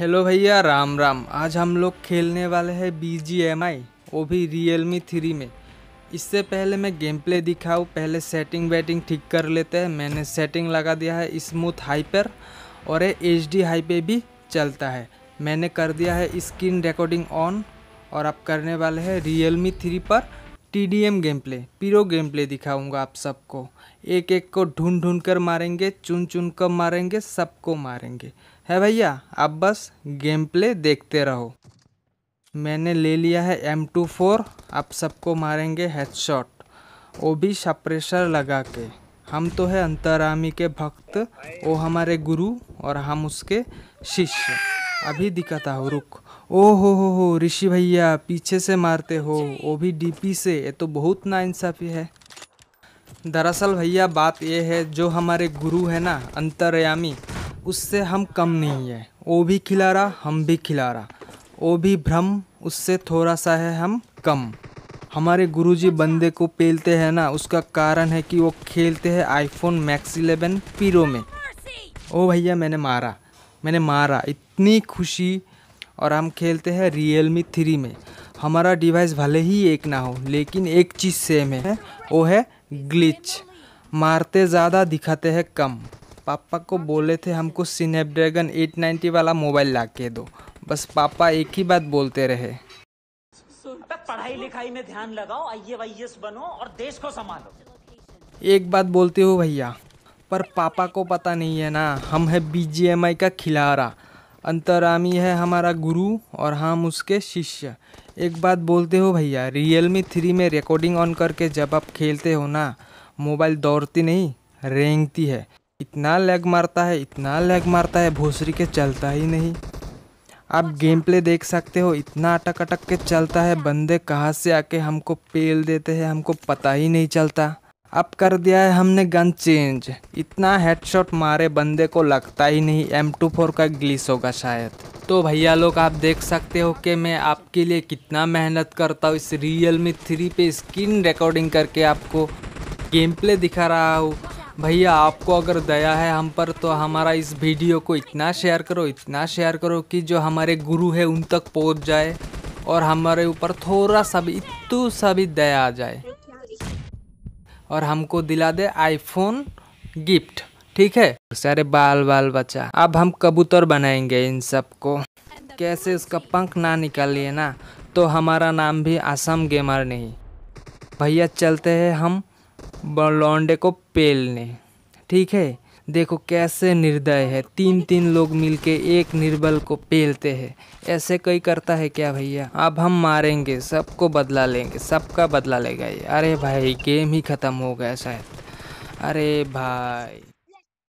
Hello भैया राम राम आज हम लोग खेलने वाले हैं बी जी एम आई वो भी रियल मी थ्री में इससे पहले मैं गेम प्ले दिखाऊँ पहले सेटिंग वेटिंग ठीक कर लेते हैं मैंने सेटिंग लगा दिया है स्मूथ हाई पर और एच डी हाई पे भी चलता है मैंने कर दिया है स्क्रीन रिकॉर्डिंग ऑन और अब करने वाले हैं रियल मी थ्री पर T D M game play पीरो गेम प्ले दिखाऊंगा आप सबको एक एक को ढूंढ ढूंढ कर मारेंगे चुन चुन कर मारेंगे सबको मारेंगे है भैया आप बस गेम प्ले देखते रहो मैंने ले लिया है एम टू फोर आप सबको मारेंगे हेडशॉट वो भी सप्रेशर लगा के हम तो है अंतरामी के भक्त वो हमारे गुरु और हम उसके शिष्य अभी दिखाता हूँ रुख ओ हो हो हो ऋषि भैया पीछे से मारते हो वो भी डीपी से ये तो बहुत नाइंसाफ़ी है दरअसल भैया बात यह है जो हमारे गुरु है ना अंतर्यामी उससे हम कम नहीं है वो भी खिला रहा हम भी खिला रहा वो भी भ्रम उससे थोड़ा सा है हम कम हमारे गुरुजी अच्छा। बंदे को पेलते हैं ना उसका कारण है कि वो खेलते हैं आईफोन मैक्स इलेवन पीरो में ओ भैया मैंने मारा मैंने मारा इतनी खुशी और हम खेलते हैं रियल मी थ्री में हमारा डिवाइस भले ही एक ना हो लेकिन एक चीज़ सेम है वो है ग्लिच मारते ज़्यादा दिखाते हैं कम पापा को बोले थे हमको स्नैपड्रैगन 890 वाला मोबाइल ला के दो बस पापा एक ही बात बोलते रहे पढ़ाई लिखाई में ध्यान लगाओ आइए बनो और देश को संभालो एक बात बोलते हो भैया पर पापा को पता नहीं है ना हम है बी का खिलाड़ा अंतरामी है हमारा गुरु और हम उसके शिष्य एक बात बोलते हो भैया रियल मी थ्री में रिकॉर्डिंग ऑन करके जब आप खेलते हो ना मोबाइल दौड़ती नहीं रेंगती है इतना लैग मारता है इतना लैग मारता है भोसरी के चलता ही नहीं आप गेम अच्छा। प्ले देख सकते हो इतना अटक अटक के चलता है बंदे कहाँ से आके हमको पेल देते हैं हमको पता ही नहीं चलता अब कर दिया है हमने गन चेंज इतना हेडशॉट मारे बंदे को लगता ही नहीं एम टू फोर का ग्लिस होगा शायद तो भैया लोग आप देख सकते हो कि मैं आपके लिए कितना मेहनत करता हूँ इस रियल मी थ्री पे स्क्रीन रिकॉर्डिंग करके आपको गेम प्ले दिखा रहा हूँ भैया आपको अगर दया है हम पर तो हमारा इस वीडियो को इतना शेयर करो इतना शेयर करो कि जो हमारे गुरु है उन तक पहुँच जाए और हमारे ऊपर थोड़ा सा भी इतू सा भी दया आ जाए और हमको दिला दे आईफोन गिफ्ट ठीक है सारे बाल बाल बचा अब हम कबूतर बनाएंगे इन सबको कैसे उसका पंख ना निकालिए ना तो हमारा नाम भी आसम गेमर नहीं भैया चलते हैं हम लौंडे को पेलने ठीक है देखो कैसे निर्दय है तीन तीन लोग मिलके एक निर्बल को पेलते हैं ऐसे कोई करता है क्या भैया अब हम मारेंगे सबको बदला लेंगे सबका बदला लेगा ये अरे भाई गेम ही ख़त्म हो गया शायद अरे भाई